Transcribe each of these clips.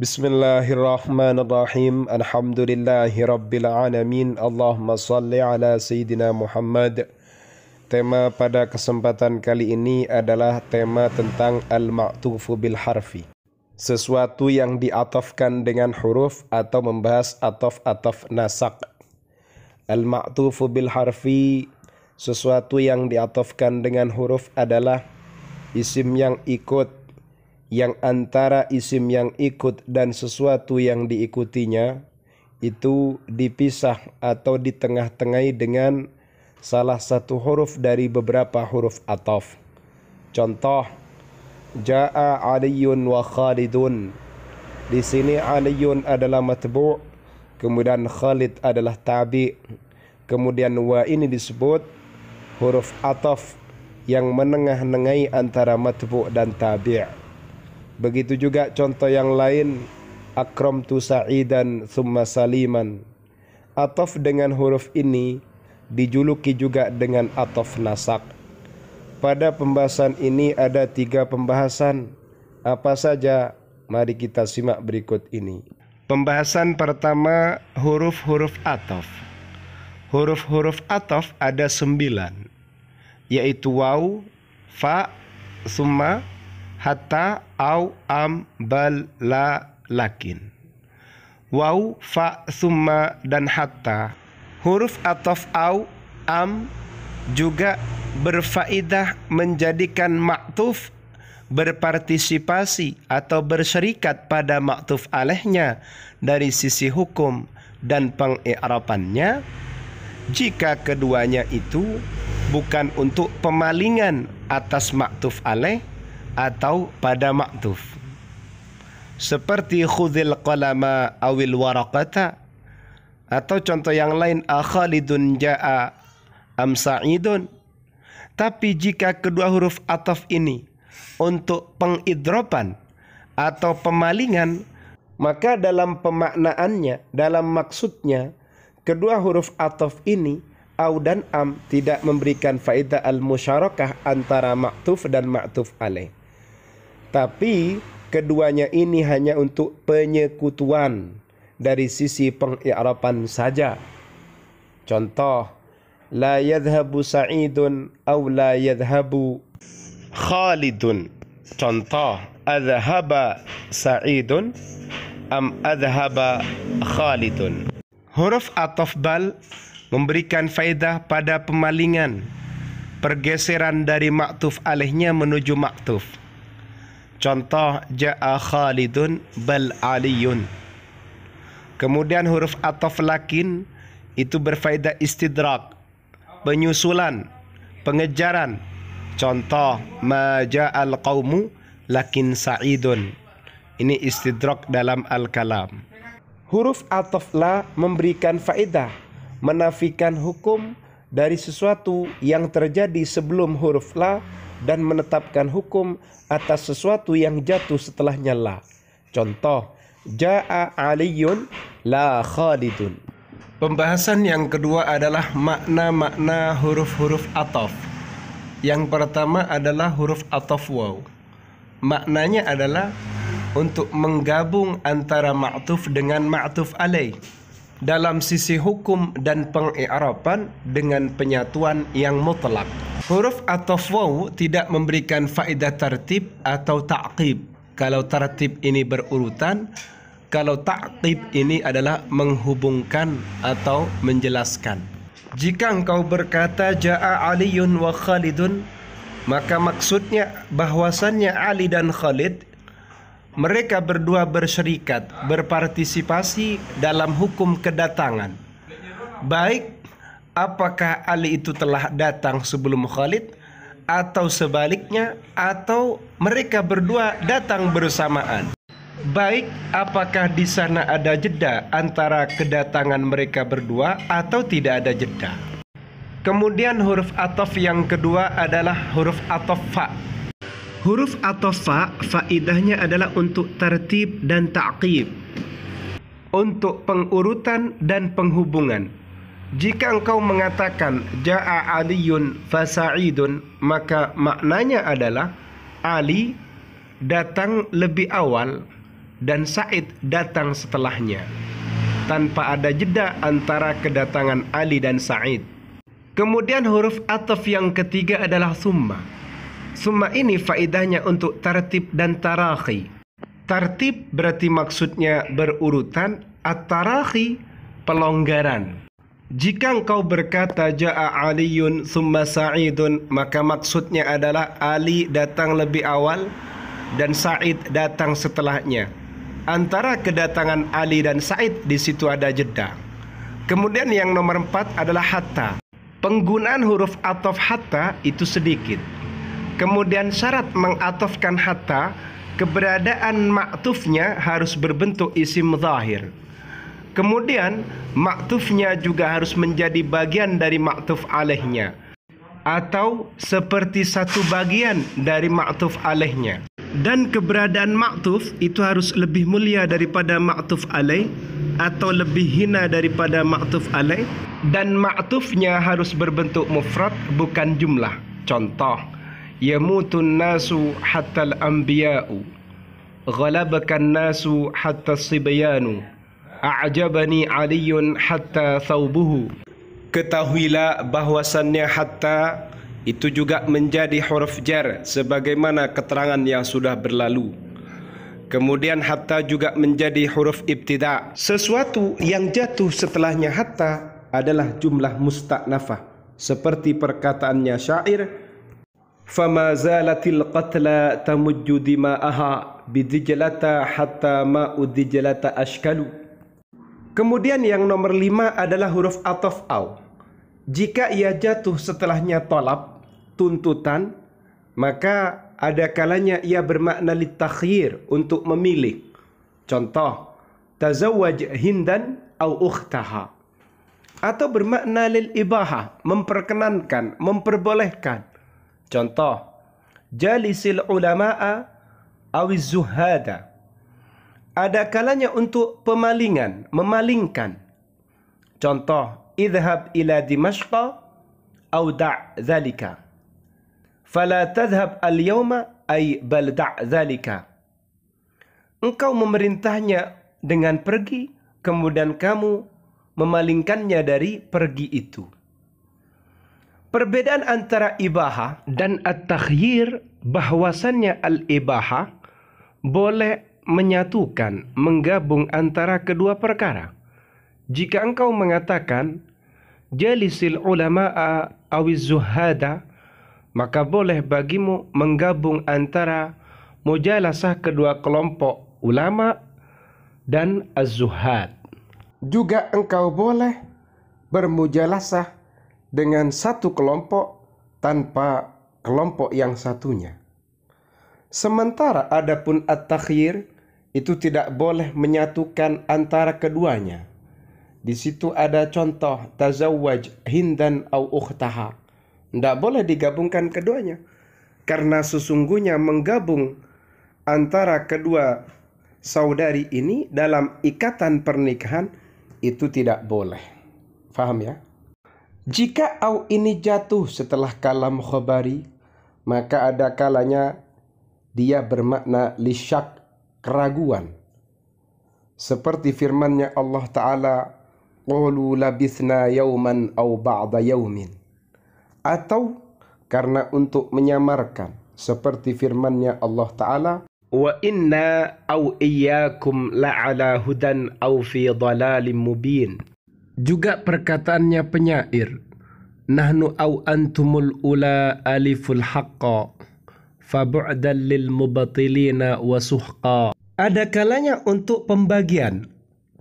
Bismillahirrahmanirrahim. Alhamdulillahi rabbil alamin. Allahumma salli ala sayyidina Muhammad. Tema pada kesempatan kali ini adalah tema tentang al-ma'tufu bil harfi. Sesuatu yang diatofkan dengan huruf atau membahas atof-atof nasak. Al-ma'tufu bil harfi sesuatu yang diatofkan dengan huruf adalah isim yang ikut yang antara isim yang ikut dan sesuatu yang diikutinya itu dipisah atau ditengah-tengahi dengan salah satu huruf dari beberapa huruf ataf. Contoh, Ja'a Aliyun wa Khalidun. Di sini Aliyun adalah matbu, kemudian Khalid adalah tabi. Kemudian wa ini disebut huruf ataf yang menengah-nengahi antara matbu dan tabi'. Begitu juga contoh yang lain akram tu sa'idan summa saliman. Atof dengan huruf ini dijuluki juga dengan atof nasak. Pada pembahasan ini ada tiga pembahasan. Apa saja? Mari kita simak berikut ini. Pembahasan pertama huruf-huruf atof. Huruf-huruf atof ada sembilan, yaitu waw, fa, summa, hatta au am bal la lakin wau fa summa dan hatta huruf atof au am juga berfaedah menjadikan maktuf berpartisipasi atau berserikat pada maktuf alehnya dari sisi hukum dan pengi'rapannya jika keduanya itu bukan untuk pemalingan atas maktuf aleh atau pada maktuf seperti khudil qalama awil warakata atau contoh yang lain akhalidun ja'a am sa'idun tapi jika kedua huruf ataf ini untuk pengidropan atau pemalingan maka dalam pemaknaannya dalam maksudnya kedua huruf ataf ini au dan am tidak memberikan faedah al musyarakah antara maktuf dan maktuf alaih tapi keduanya ini hanya untuk penyekutuan dari sisi pengi'raban saja. Contoh, la yadhhabu Sa'idun aw la yadhhabu Khalidun. Contoh, adhhaba Sa'idun am adhhaba Khalidun. Huruf atof bal memberikan faedah pada pemalingan pergeseran dari maktuf alihnya menuju maktuf. Contoh ja'a Khalidun bal Aliyun. Kemudian huruf atof lakin itu berfaedah istidrak, penyusulan, pengejaran. Contoh ma ja'al qaumu lakin sa'idun. Ini istidrak dalam al-kalam. Huruf atof la memberikan faedah, menafikan hukum dari sesuatu yang terjadi sebelum huruf la dan menetapkan hukum atas sesuatu yang jatuh setelahnya la. Contoh, ja'a aliyun la khalidun. Pembahasan yang kedua adalah makna-makna huruf-huruf atof. Yang pertama adalah huruf atof waw. Maknanya adalah untuk menggabung antara ma'tuf dengan ma'tuf alaih dalam sisi hukum dan pengi'raban dengan penyatuan yang mutlak. Huruf atau waw tidak memberikan faedah tertib atau ta'qib. Kalau tertib ini berurutan, kalau ta'qib ini adalah menghubungkan atau menjelaskan. Jika engkau berkata ja'a Aliun wa Khalidun, maka maksudnya bahwasannya Ali dan Khalid mereka berdua berserikat, berpartisipasi dalam hukum kedatangan. Baik apakah Ali itu telah datang sebelum Khalid atau sebaliknya atau mereka berdua datang bersamaan. Baik, apakah di sana ada jeda antara kedatangan mereka berdua atau tidak ada jeda? Kemudian huruf atof yang kedua adalah huruf atof fa. Huruf atof fa faidahnya adalah untuk tertib dan ta'qib. Untuk pengurutan dan penghubungan jika engkau mengatakan Ja'a Aliyun fasa'idun Maka maknanya adalah Ali datang lebih awal Dan Said datang setelahnya Tanpa ada jeda antara kedatangan Ali dan Said Kemudian huruf ataf yang ketiga adalah summa Summa ini faidahnya untuk tertib dan tarahi. Tertib berarti maksudnya berurutan At-tarakhi pelonggaran jika engkau berkata ja'a aliyun summa Sa'idun maka maksudnya adalah Ali datang lebih awal dan Sa'id datang setelahnya. Antara kedatangan Ali dan Sa'id di situ ada jeda. Kemudian yang nomor empat adalah hatta. Penggunaan huruf atof hatta itu sedikit. Kemudian syarat mengatofkan hatta keberadaan maktufnya harus berbentuk isim zahir. Kemudian maktufnya juga harus menjadi bagian dari maktuf alehnya atau seperti satu bagian dari maktuf alehnya. Dan keberadaan maktuf itu harus lebih mulia daripada maktuf aleh, atau lebih hina daripada maktuf aleh. dan maktufnya harus berbentuk mufrad bukan jumlah. Contoh, yamutun nasu hatta al-anbiya'u. Ghalabakan nasu hatta sibyanu. a'jabani aliyun hatta thawbuhu ketahuilah bahwasannya hatta itu juga menjadi huruf jar sebagaimana keterangan yang sudah berlalu. Kemudian hatta juga menjadi huruf ibtida. Sesuatu yang jatuh setelahnya hatta adalah jumlah mustaknafah, seperti perkataannya syair Fama zalatil qatla tamujju dima'aha bidijlata hatta ma'u ashkalu Kemudian yang nomor lima adalah huruf atof au. Jika ia jatuh setelahnya tolap, tuntutan, maka ada kalanya ia bermakna litakhir untuk memilih. Contoh, tazawwaj hindan au ukhtaha. Atau bermakna lil ibaha, memperkenankan, memperbolehkan. Contoh, jalisil ulama'a awiz zuhada ada kalanya untuk pemalingan, memalingkan. Contoh, idhab ila Dimashqa au da' dhalika. Fala tadhab al-yawma ay bal da' dhalika. Engkau memerintahnya dengan pergi, kemudian kamu memalingkannya dari pergi itu. Perbedaan antara ibaha dan at-takhyir bahwasannya al-ibaha boleh menyatukan, menggabung antara kedua perkara. Jika engkau mengatakan jalisil ulama awiz zuhada, maka boleh bagimu menggabung antara mujalasah kedua kelompok ulama dan az-zuhad. Juga engkau boleh bermujalasah dengan satu kelompok tanpa kelompok yang satunya. Sementara adapun at-takhyir itu tidak boleh menyatukan antara keduanya. Di situ ada contoh tazawwaj hindan au ukhtaha. Tidak boleh digabungkan keduanya. Karena sesungguhnya menggabung antara kedua saudari ini dalam ikatan pernikahan itu tidak boleh. Faham ya? Jika au ini jatuh setelah kalam khobari, maka ada kalanya dia bermakna lisyak keraguan. Seperti firmannya Allah Ta'ala, Qulu labithna yauman au ba'da yaumin. Atau karena untuk menyamarkan seperti firmannya Allah Ta'ala wa inna au iyyakum la'ala hudan au fi dhalalim mubin juga perkataannya penyair nahnu au antumul ula aliful haqqa fabu'dal lil mubatilina wa suhqa. Ada kalanya untuk pembagian.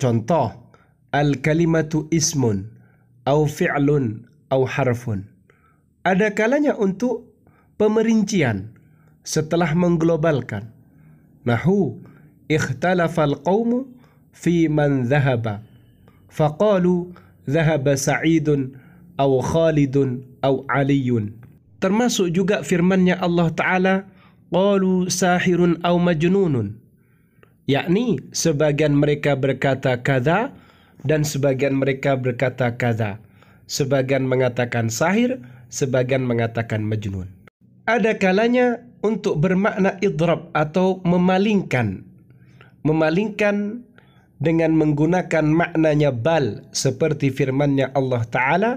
Contoh, al kalimatu ismun au fi'lun au harfun. Ada kalanya untuk pemerincian setelah mengglobalkan. Nahu ikhtalafal qawmu fi man zahaba. Faqalu zahaba sa'idun au khalidun au aliyun. Termasuk juga firmannya Allah Ta'ala, Qalu sahirun au majnunun. Yakni, sebagian mereka berkata kada dan sebagian mereka berkata kada. Sebagian mengatakan sahir, sebagian mengatakan majnun. Ada kalanya untuk bermakna idrab atau memalingkan. Memalingkan dengan menggunakan maknanya bal seperti firmannya Allah Ta'ala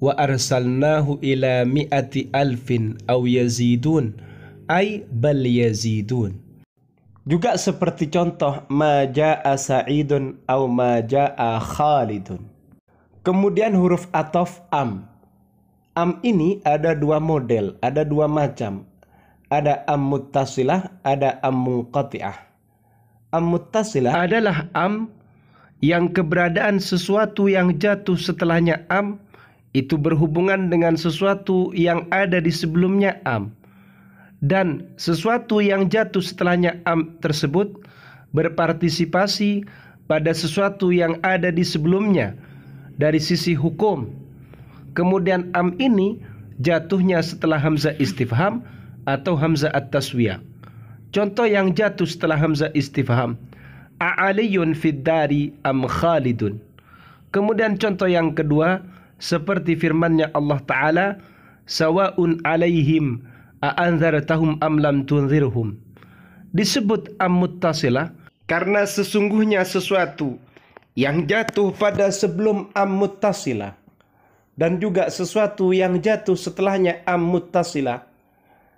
wa arsalnahu ila mi'ati alfin aw yazidun ay bal yazidun juga seperti contoh maja'a sa'idun aw maja'a khalidun kemudian huruf atof am am ini ada dua model ada dua macam ada am muttasilah ada am munqati'ah am muttasilah adalah am yang keberadaan sesuatu yang jatuh setelahnya am itu berhubungan dengan sesuatu yang ada di sebelumnya am dan sesuatu yang jatuh setelahnya am tersebut berpartisipasi pada sesuatu yang ada di sebelumnya dari sisi hukum. Kemudian am ini jatuhnya setelah hamzah istifham atau hamzah at-taswiyah. Contoh yang jatuh setelah hamzah istifham. A'aliyun fid dari am khalidun. Kemudian contoh yang kedua, seperti firman-Nya Allah taala sawa'un 'alaihim a anzartahum am lam tunzirhum disebut ammuttasilah karena sesungguhnya sesuatu yang jatuh pada sebelum ammuttasilah dan juga sesuatu yang jatuh setelahnya ammuttasilah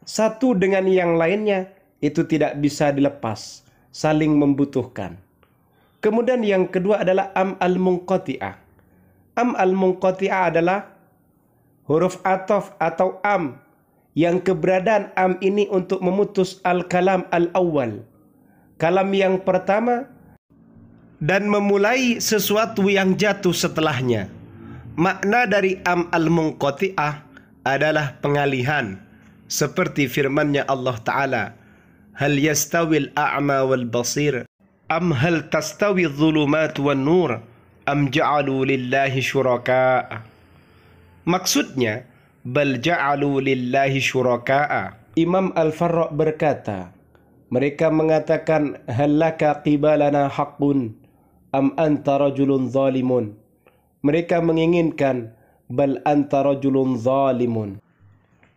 satu dengan yang lainnya itu tidak bisa dilepas saling membutuhkan. Kemudian yang kedua adalah am al munqati'ah am al-munqati'ah adalah huruf atof atau am yang keberadaan am ini untuk memutus al-kalam al awal Kalam yang pertama dan memulai sesuatu yang jatuh setelahnya. Makna dari am al-munqati'ah adalah pengalihan seperti Firmannya Allah taala, "Hal yastawil a'ma wal basir am hal tastawi adh-dhulumat wan nur?" am ja'alu lillahi syuraka maksudnya bal ja'alu lillahi syuraka Imam Al-Farra berkata mereka mengatakan halaka qibalana haqqun am anta rajulun zalimun mereka menginginkan bal anta rajulun zalimun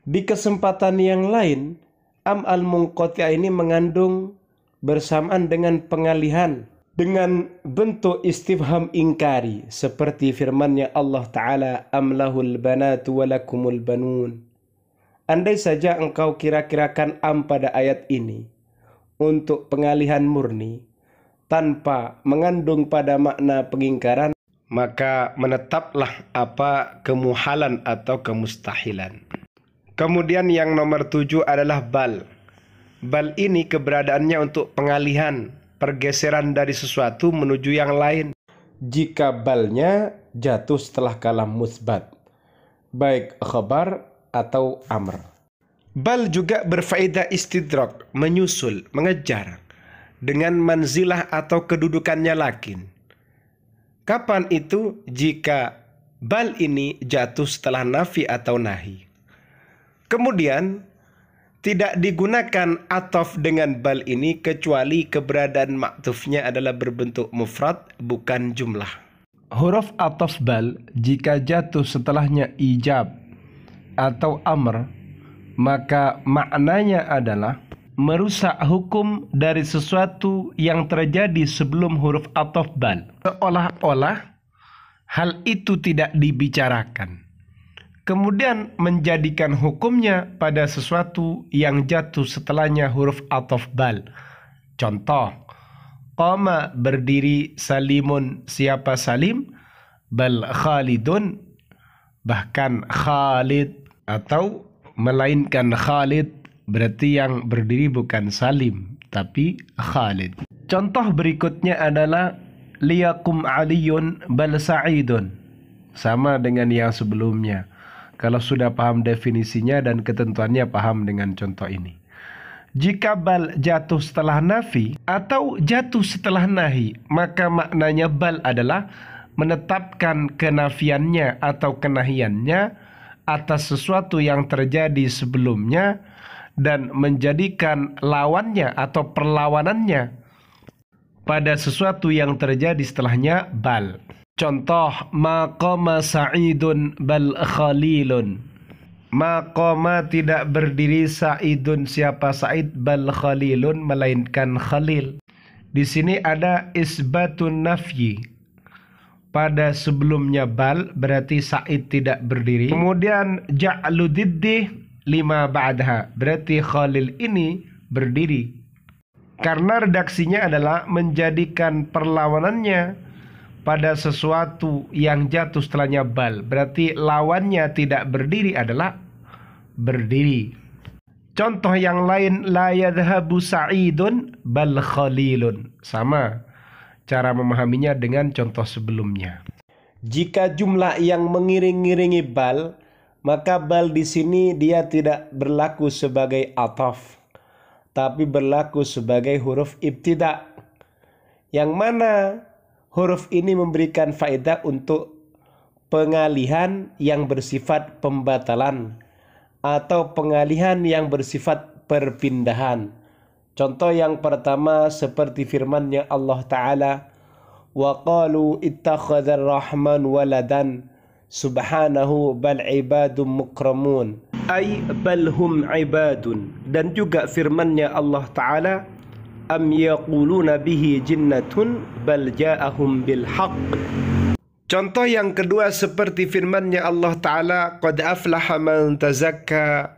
di kesempatan yang lain am al munqati ini mengandung bersamaan dengan pengalihan dengan bentuk istifham ingkari seperti firmannya Allah Ta'ala amlahul banatu walakumul banun andai saja engkau kira-kirakan am pada ayat ini untuk pengalihan murni tanpa mengandung pada makna pengingkaran maka menetaplah apa kemuhalan atau kemustahilan kemudian yang nomor tujuh adalah bal bal ini keberadaannya untuk pengalihan pergeseran dari sesuatu menuju yang lain jika balnya jatuh setelah kalam musbat baik khabar atau amr bal juga berfaedah istidrak menyusul mengejar dengan manzilah atau kedudukannya lakin kapan itu jika bal ini jatuh setelah nafi atau nahi kemudian tidak digunakan atof dengan bal ini kecuali keberadaan maktufnya adalah berbentuk mufrad bukan jumlah. Huruf atof bal jika jatuh setelahnya ijab atau amr maka maknanya adalah merusak hukum dari sesuatu yang terjadi sebelum huruf atof bal. Seolah-olah hal itu tidak dibicarakan kemudian menjadikan hukumnya pada sesuatu yang jatuh setelahnya huruf atof bal. Contoh, Qama berdiri Salimun siapa Salim? Bal Khalidun bahkan Khalid atau melainkan Khalid berarti yang berdiri bukan Salim tapi Khalid. Contoh berikutnya adalah liyakum aliyun bal sa'idun. Sama dengan yang sebelumnya. Kalau sudah paham definisinya dan ketentuannya paham dengan contoh ini. Jika bal jatuh setelah nafi atau jatuh setelah nahi, maka maknanya bal adalah menetapkan kenafiannya atau kenahiannya atas sesuatu yang terjadi sebelumnya dan menjadikan lawannya atau perlawanannya pada sesuatu yang terjadi setelahnya bal. Contoh maqama sa'idun bal khalilun. Maqama tidak berdiri sa'idun siapa sa'id bal khalilun melainkan khalil. Di sini ada isbatun nafyi. Pada sebelumnya bal berarti sa'id tidak berdiri. Kemudian ja'ludiddi lima badha berarti khalil ini berdiri karena redaksinya adalah menjadikan perlawanannya pada sesuatu yang jatuh setelahnya bal. Berarti lawannya tidak berdiri adalah berdiri. Contoh yang lain la yadhhabu sa'idun bal khalilun. Sama cara memahaminya dengan contoh sebelumnya. Jika jumlah yang mengiring-iringi bal, maka bal di sini dia tidak berlaku sebagai ataf tapi berlaku sebagai huruf ibtida yang mana huruf ini memberikan faedah untuk pengalihan yang bersifat pembatalan atau pengalihan yang bersifat perpindahan. Contoh yang pertama seperti firmannya Allah Ta'ala وَقَالُوا اتَّخَذَ الرَّحْمَنُ waladan Subhanahu bal ibadum mukramun. Ay bal hum ibadun. Dan juga firmannya Allah Ta'ala am yaquluna bihi jinnatun bal ja'ahum bil haqq. Contoh yang kedua seperti firmannya Allah Ta'ala Qad aflaha man tazakka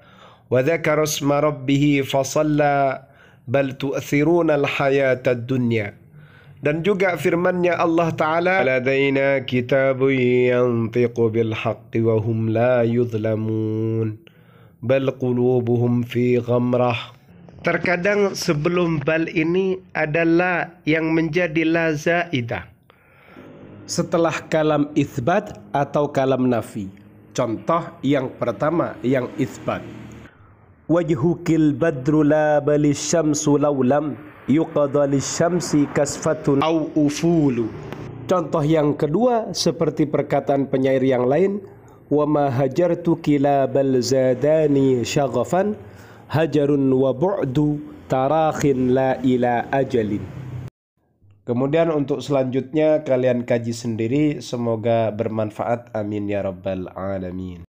wa dhakara isma rabbih fasalla bal tu'thiruna al-hayata ad-dunya. Dan juga firmannya Allah Ta'ala Aladaina kitabun yantiqu bilhaqqi wa hum la yudlamun Bal qulubuhum fi ghamrah Terkadang sebelum bal ini adalah yang menjadi la zaidah Setelah kalam isbat atau kalam nafi Contoh yang pertama yang isbat Wajhukil badru la balis syamsu laulam yuqadha lisyamsi kasfatun au ufulu Contoh yang kedua seperti perkataan penyair yang lain wa ma hajartu kilabal zadani syaghafan hajarun wa bu'du tarakhin la ila ajalin Kemudian untuk selanjutnya kalian kaji sendiri semoga bermanfaat amin ya rabbal alamin